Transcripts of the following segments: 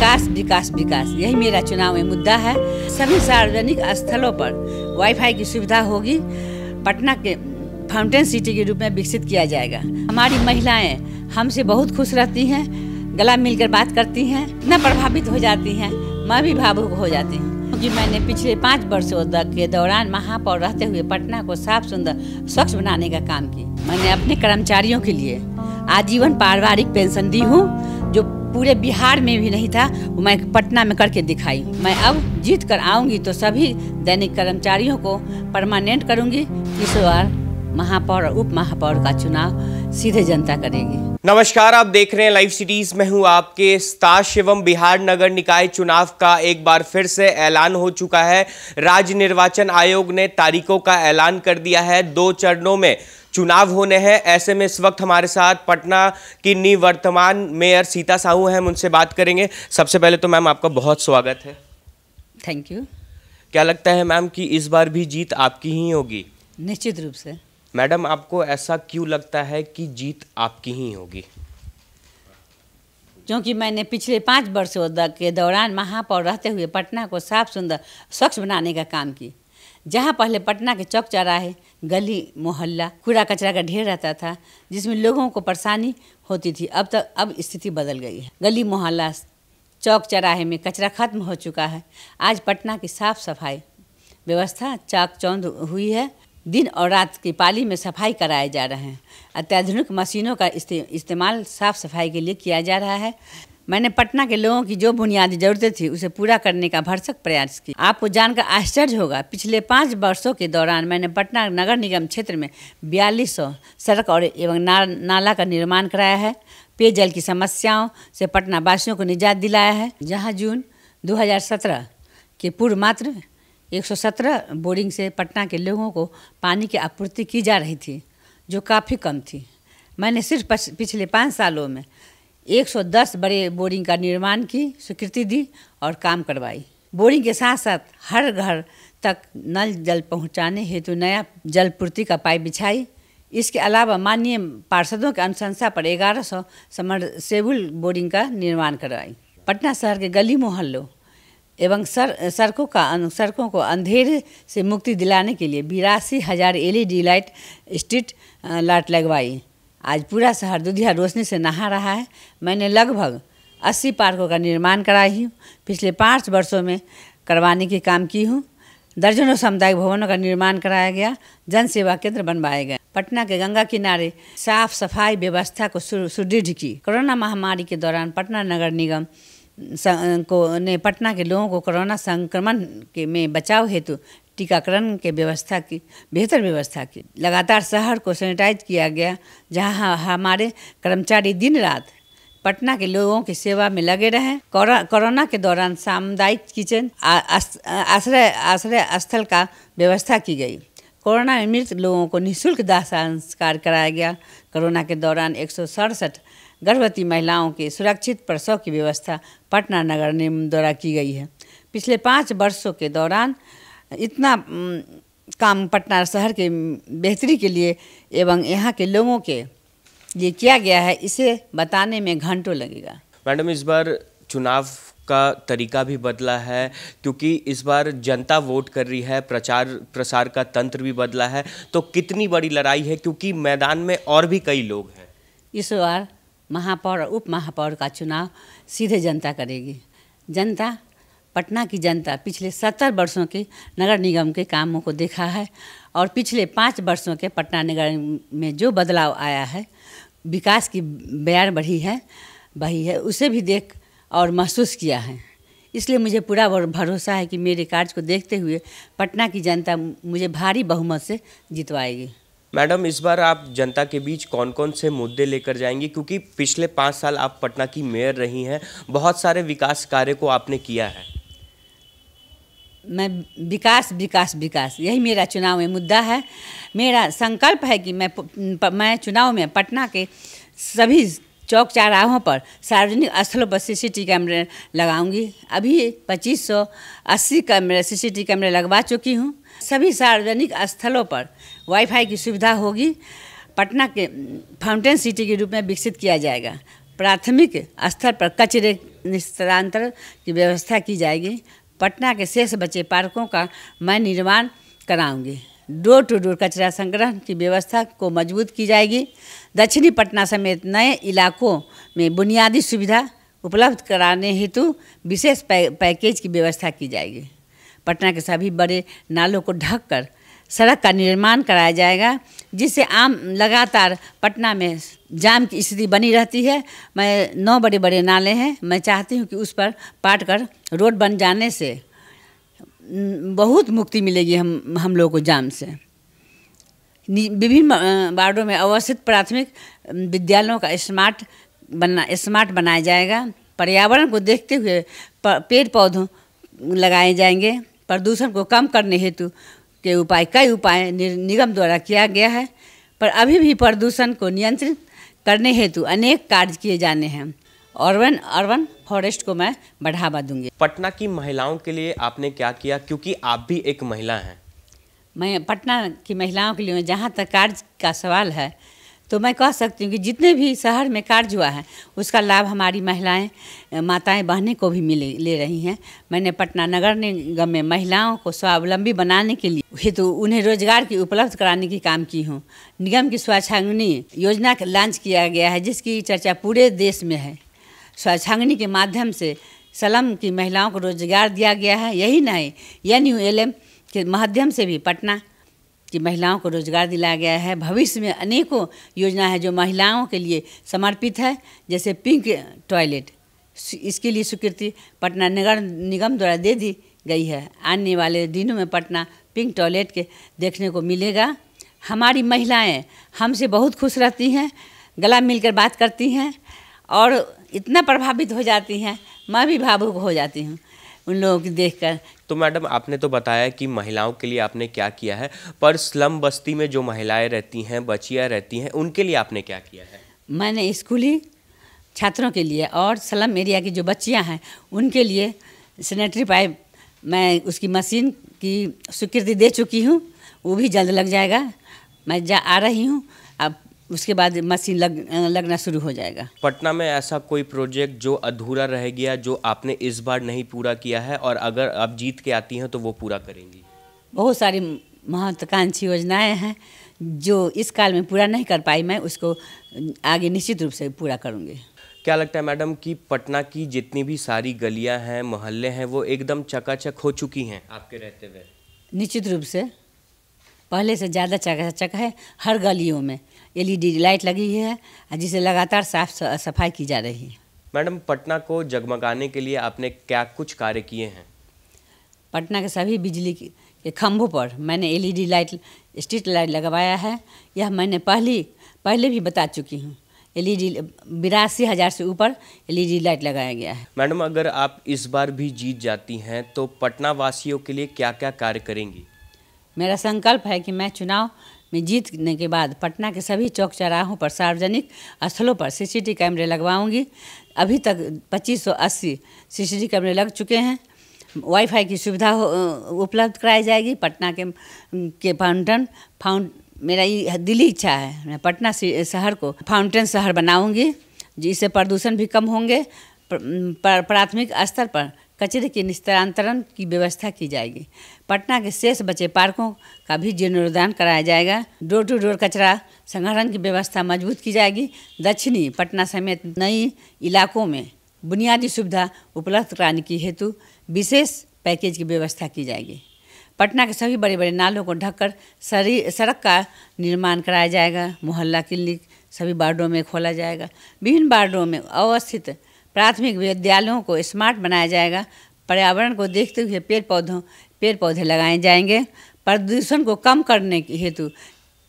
विकास विकास विकास यही मेरा चुनावी मुद्दा है सभी सार्वजनिक स्थलों पर वाईफाई की सुविधा होगी पटना के फाउंटेन सिटी के रूप में विकसित किया जाएगा हमारी महिलाएं हमसे बहुत खुश रहती हैं गला मिलकर बात करती हैं इतना प्रभावित हो जाती हैं मैं भी भावुक हो जाती हूँ क्योंकि मैंने पिछले पाँच वर्षों तक के दौरान महापौर रहते हुए पटना को साफ सुंदर स्वच्छ बनाने का काम की मैंने अपने कर्मचारियों के लिए आजीवन पारिवारिक पेंशन दी हूँ पूरे बिहार में भी नहीं था वो मैं पटना में करके दिखाई मैं अब जीत कर आऊंगी तो सभी दैनिक कर्मचारियों को परमानेंट करूंगी इस बार महापौर और उप महापौर का चुनाव सीधे जनता करेगी नमस्कार आप देख रहे हैं लाइव सिटीज में हूं आपके स्ताश एवं बिहार नगर निकाय चुनाव का एक बार फिर से ऐलान हो चुका है राज्य निर्वाचन आयोग ने तारीखों का ऐलान कर दिया है दो चरणों में चुनाव होने हैं ऐसे में इस वक्त हमारे साथ पटना की निवर्तमान मेयर सीता साहू हैं हम उनसे बात करेंगे सबसे पहले तो मैम आपका बहुत स्वागत है थैंक यू क्या लगता है मैम कि इस बार भी जीत आपकी ही होगी निश्चित रूप से मैडम आपको ऐसा क्यों लगता है कि जीत आपकी ही होगी क्योंकि मैंने पिछले पाँच वर्षों के दौरान महापौर रहते हुए पटना को साफ सुंदर स्वच्छ बनाने का काम की जहाँ पहले पटना के चौक चौराहे गली मोहल्ला कूड़ा कचरा का ढेर रहता था जिसमें लोगों को परेशानी होती थी अब तक अब स्थिति बदल गई है गली मोहल्ला चौक चौराहे में कचरा खत्म हो चुका है आज पटना की साफ सफाई व्यवस्था चाक चौंद हुई है दिन और रात की पाली में सफाई कराए जा रहे हैं अत्याधुनिक मशीनों का इस्तेमाल साफ सफाई के लिए किया जा रहा है मैंने पटना के लोगों की जो बुनियादी जरूरतें थी उसे पूरा करने का भरसक प्रयास किया आपको जानकर आश्चर्य होगा पिछले पाँच वर्षों के दौरान मैंने पटना नगर निगम क्षेत्र में बयालीस सड़क और एवं ना, नाला का निर्माण कराया है पेयजल की समस्याओं से पटना वासियों को निजात दिलाया है जहाँ जून दो के पूर्व मात्र 117 बोरिंग से पटना के लोगों को पानी की आपूर्ति की जा रही थी जो काफ़ी कम थी मैंने सिर्फ पिछले पाँच सालों में 110 बड़े बोरिंग का निर्माण की स्वीकृति दी और काम करवाई बोरिंग के साथ साथ हर घर तक नल जल पहुंचाने हेतु नया जलपूर्ति का पाइप बिछाई इसके अलावा माननीय पार्षदों के अनुशंसा पर ग्यारह सौ समरसेबुल बोरिंग का निर्माण करवाई पटना शहर के गली मोहल्लों एवं सर सड़कों का सड़कों को अंधेरे से मुक्ति दिलाने के लिए बिरासी हज़ार एल लाइट स्ट्रीट लाइट लगवाई आज पूरा शहर दुधिया रोशनी से नहा रहा है मैंने लगभग अस्सी पार्कों का निर्माण कराई हूँ पिछले पाँच वर्षों में करवाने के काम की हूँ दर्जनों सामुदायिक भवनों का निर्माण कराया गया जन सेवा केंद्र बनवाए गए पटना के गंगा किनारे साफ सफाई व्यवस्था को सुदृढ़ की कोरोना महामारी के दौरान पटना नगर निगम को ने पटना के लोगों को कोरोना संक्रमण के में बचाव हेतु टीकाकरण के व्यवस्था की बेहतर व्यवस्था की लगातार शहर को सैनिटाइज किया गया जहां हमारे कर्मचारी दिन रात पटना के लोगों की सेवा में लगे रहे कोरोना के दौरान सामुदायिक किचन आश्रय आश्रय स्थल का व्यवस्था की गई कोरोना में मृत लोगों को निःशुल्क दाह संस्कार कराया गया कोरोना के दौरान एक गर्भवती महिलाओं के सुरक्षित प्रसव की व्यवस्था पटना नगर निगम द्वारा की गई है पिछले पाँच वर्षों के दौरान इतना काम पटना शहर के बेहतरी के लिए एवं यहाँ के लोगों के लिए किया गया है इसे बताने में घंटों लगेगा मैडम इस बार चुनाव का तरीका भी बदला है क्योंकि इस बार जनता वोट कर रही है प्रचार प्रसार का तंत्र भी बदला है तो कितनी बड़ी लड़ाई है क्योंकि मैदान में और भी कई लोग हैं इस बार महापौर और उप महापौर का चुनाव सीधे जनता करेगी जनता पटना की जनता पिछले सत्तर वर्षों के नगर निगम के कामों को देखा है और पिछले पाँच वर्षों के पटना नगर में जो बदलाव आया है विकास की बयान बढ़ी है बही है उसे भी देख और महसूस किया है इसलिए मुझे पूरा भरोसा है कि मेरे कार्य को देखते हुए पटना की जनता मुझे भारी बहुमत से जितवाएगी मैडम इस बार आप जनता के बीच कौन कौन से मुद्दे लेकर जाएंगी क्योंकि पिछले पाँच साल आप पटना की मेयर रही हैं बहुत सारे विकास कार्य को आपने किया है मैं विकास विकास विकास यही मेरा चुनाव में मुद्दा है मेरा संकल्प है कि मैं प, मैं चुनाव में पटना के सभी चौक चौराहों पर सार्वजनिक स्थलों पर सी टी कैमरे लगाऊंगी अभी पच्चीस सौ अस्सी कैमरे सी टी कैमरे लगवा चुकी हूँ सभी सार्वजनिक स्थलों पर वाईफाई की सुविधा होगी पटना के फाउंटेन सिटी के रूप में विकसित किया जाएगा प्राथमिक स्तर पर कचरे निस्तारण की व्यवस्था की जाएगी पटना के शेष बचे पार्कों का मैं निर्माण कराऊंगी डोर टू डोर कचरा संग्रहण की व्यवस्था को मजबूत की जाएगी दक्षिणी पटना समेत नए इलाकों में बुनियादी सुविधा उपलब्ध कराने हेतु विशेष पैकेज की व्यवस्था की जाएगी पटना के सभी बड़े नालों को ढककर सड़क का निर्माण कराया जाएगा जिससे आम लगातार पटना में जाम की स्थिति बनी रहती है मैं नौ बड़े बड़े नाले हैं मैं चाहती हूँ कि उस पर पाट कर रोड बन जाने से बहुत मुक्ति मिलेगी हम हम लोगों को जाम से विभिन्न वार्डों में अवस्थित प्राथमिक विद्यालयों का स्मार्ट बना स्मार्ट बनाया जाएगा पर्यावरण को देखते हुए पेड़ पौधों लगाए जाएंगे प्रदूषण को कम करने हेतु के उपाय कई उपाय निगम द्वारा किया गया है पर अभी भी प्रदूषण को नियंत्रित करने हेतु अनेक कार्य किए जाने हैं अर्बन अर्बन फॉरेस्ट को मैं बढ़ावा दूंगी पटना की महिलाओं के लिए आपने क्या किया क्योंकि आप भी एक महिला हैं मैं पटना की महिलाओं के लिए जहाँ तक कार्य का सवाल है तो मैं कह सकती हूँ कि जितने भी शहर में कार्य हुआ है उसका लाभ हमारी महिलाएं माताएं बहनें को भी मिले ले रही हैं मैंने पटना नगर निगम में महिलाओं को स्वावलंबी बनाने के लिए हेतु तो उन्हें रोजगार की उपलब्ध कराने की काम की हूँ निगम की स्वच्छांगनी योजना लॉन्च किया गया है जिसकी चर्चा पूरे देश में है स्वच्छांगनी के माध्यम से सलम की महिलाओं को रोजगार दिया गया है यही नहीं एन यू एल एम के माध्यम से भी पटना कि महिलाओं को रोजगार दिलाया गया है भविष्य में अनेकों योजना है जो महिलाओं के लिए समर्पित है जैसे पिंक टॉयलेट इसके लिए स्वीकृति पटना नगर निगम द्वारा दे दी गई है आने वाले दिनों में पटना पिंक टॉयलेट के देखने को मिलेगा हमारी महिलाएं हमसे बहुत खुश रहती हैं गला मिलकर बात करती हैं और इतना प्रभावित हो जाती हैं मैं भी भावुक हो जाती हूँ उन लोगों को कर तो मैडम आपने तो बताया कि महिलाओं के लिए आपने क्या किया है पर स्लम बस्ती में जो महिलाएं रहती हैं बच्चियाँ रहती हैं उनके लिए आपने क्या किया है मैंने स्कूली छात्रों के लिए और स्लम एरिया की जो बच्चियाँ हैं उनके लिए सैनिटरी पाइप मैं उसकी मशीन की स्वीकृति दे चुकी हूँ वो भी जल्द लग जाएगा मैं जा आ रही हूँ उसके बाद मशीन लग लगना शुरू हो जाएगा पटना में ऐसा कोई प्रोजेक्ट जो अधूरा रह गया जो आपने इस बार नहीं पूरा किया है और अगर आप जीत के आती हैं तो वो पूरा करेंगी बहुत सारी महत्वाकांक्षी योजनाएं हैं जो इस काल में पूरा नहीं कर पाई मैं उसको आगे निश्चित रूप से पूरा करूँगी क्या लगता है मैडम कि पटना की जितनी भी सारी गलियां हैं मोहल्ले हैं वो एकदम चकाचक हो चुकी हैं आपके रहते हुए निश्चित रूप से पहले से ज़्यादा चकाचक है हर गलियों में एलईडी लाइट लगी है जिसे लगातार साफ सफाई की जा रही है मैडम पटना को जगमगाने के लिए आपने क्या कुछ कार्य किए हैं पटना के सभी बिजली के खम्भों पर मैंने एलईडी लाइट स्ट्रीट लाइट लगवाया है यह मैंने पहली पहले भी बता चुकी हूँ एलईडी बिरासी हज़ार से ऊपर एलईडी लाइट लगाया गया है मैडम अगर आप इस बार भी जीत जाती हैं तो पटना वासियों के लिए क्या क्या कार्य करेंगी मेरा संकल्प है कि मैं चुनाव में जीतने के बाद पटना के सभी चौक चौराहों पर सार्वजनिक स्थलों पर सीसीटी कैमरे लगवाऊंगी अभी तक 2580 सीसीटी कैमरे लग चुके हैं वाईफाई की सुविधा उपलब्ध कराई जाएगी पटना के के फाउंटन फाउंट मेरा ये दिली इच्छा है मैं पटना शहर को फाउंटेन शहर बनाऊंगी जिससे प्रदूषण भी कम होंगे प्राथमिक स्तर पर कचरे के निस्तारांतरण की व्यवस्था की जाएगी पटना के शेष बचे पार्कों का भी जीर्णोद्धान कराया जाएगा डोर टू डोर कचरा संग्रहण की व्यवस्था मजबूत की जाएगी दक्षिणी पटना समेत नई इलाकों में बुनियादी सुविधा उपलब्ध कराने की हेतु विशेष पैकेज की व्यवस्था की जाएगी पटना के सभी बड़े बड़े नालों को ढककर सड़क का निर्माण कराया जाएगा मोहल्ला क्लिनिक सभी वार्डों में खोला जाएगा विभिन्न वार्डों में अवस्थित प्राथमिक विद्यालयों को स्मार्ट बनाया जाएगा पर्यावरण को देखते हुए पेड़ पौधों पेड़ पौधे लगाए जाएंगे प्रदूषण को कम करने के हेतु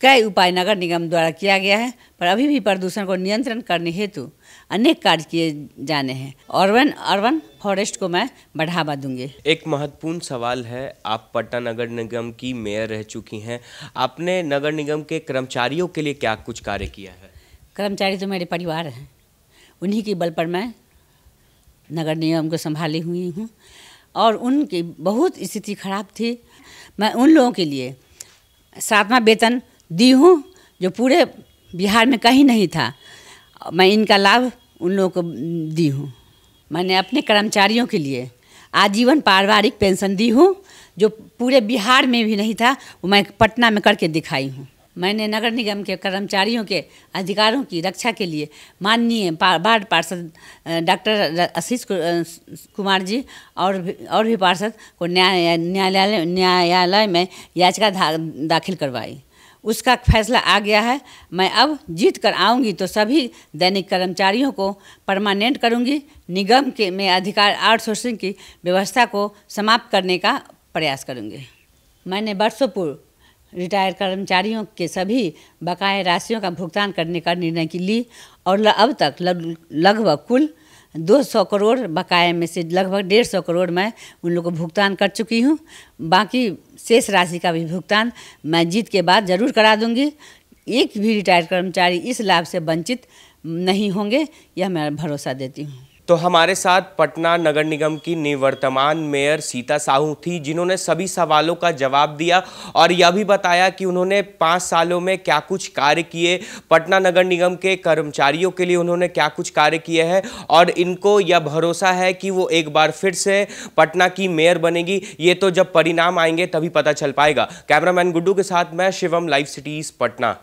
कई उपाय नगर निगम द्वारा किया गया है पर अभी भी प्रदूषण को नियंत्रण करने हेतु अनेक कार्य किए जाने हैं अर्बन अर्बन फॉरेस्ट को मैं बढ़ावा दूंगी एक महत्वपूर्ण सवाल है आप पटना नगर निगम की मेयर रह चुकी हैं आपने नगर निगम के कर्मचारियों के लिए क्या कुछ कार्य किया है कर्मचारी तो मेरे परिवार हैं उन्हीं के बल पर मैं नगर निगम को संभाली हुई हूँ और उनकी बहुत स्थिति खराब थी मैं उन लोगों के लिए सातवां वेतन दी हूँ जो पूरे बिहार में कहीं नहीं था मैं इनका लाभ उन लोगों को दी हूँ मैंने अपने कर्मचारियों के लिए आजीवन पारिवारिक पेंशन दी हूँ जो पूरे बिहार में भी नहीं था वो मैं पटना में करके दिखाई हूँ मैंने नगर निगम के कर्मचारियों के अधिकारों की रक्षा के लिए माननीय वार्ड पार्षद डॉक्टर आशीष कुमार जी और भी, और भी पार्षद को न्याय न्यायालय न्यायालय में याचिका दा, दाखिल करवाई उसका फैसला आ गया है मैं अब जीत कर आऊँगी तो सभी दैनिक कर्मचारियों को परमानेंट करूँगी निगम के में अधिकार आउटसोर्सिंग की व्यवस्था को समाप्त करने का प्रयास करूँगी मैंने बरसों पूर्व रिटायर कर्मचारियों के सभी बकाया राशियों का भुगतान करने का निर्णय की ली और अब तक लगभग कुल 200 करोड़ बकाया में से लगभग डेढ़ सौ करोड़ मैं उन लोगों को भुगतान कर चुकी हूँ बाकी शेष राशि का भी भुगतान मैं जीत के बाद ज़रूर करा दूँगी एक भी रिटायर्ड कर्मचारी इस लाभ से वंचित नहीं होंगे यह मैं भरोसा देती हूँ तो हमारे साथ पटना नगर निगम की निवर्तमान मेयर सीता साहू थी जिन्होंने सभी सवालों का जवाब दिया और यह भी बताया कि उन्होंने पाँच सालों में क्या कुछ कार्य किए पटना नगर निगम के कर्मचारियों के लिए उन्होंने क्या कुछ कार्य किए हैं और इनको यह भरोसा है कि वो एक बार फिर से पटना की मेयर बनेगी ये तो जब परिणाम आएंगे तभी पता चल पाएगा कैमरामैन गुड्डू के साथ मैं शिवम लाइव सिटीज़ पटना